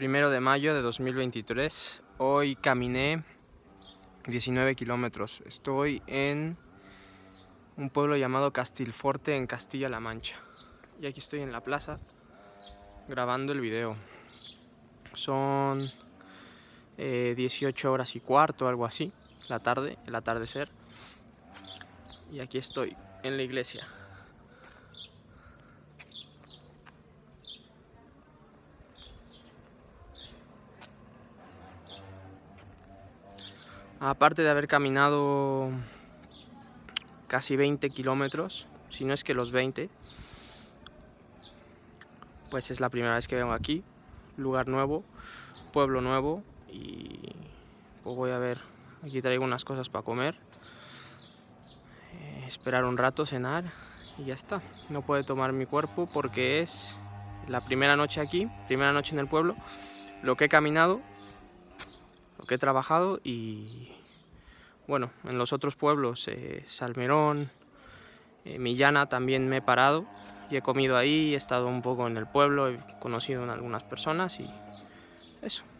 primero de mayo de 2023. Hoy caminé 19 kilómetros. Estoy en un pueblo llamado Castilforte en Castilla-La Mancha. Y aquí estoy en la plaza grabando el video. Son 18 eh, horas y cuarto, algo así, la tarde, el atardecer. Y aquí estoy, en la iglesia. aparte de haber caminado casi 20 kilómetros, si no es que los 20, pues es la primera vez que vengo aquí, lugar nuevo, pueblo nuevo y pues, voy a ver, aquí traigo unas cosas para comer, eh, esperar un rato, cenar y ya está, no puede tomar mi cuerpo porque es la primera noche aquí, primera noche en el pueblo, lo que he caminado he trabajado y bueno, en los otros pueblos, eh, Salmerón, eh, Millana también me he parado y he comido ahí, he estado un poco en el pueblo, he conocido a algunas personas y eso.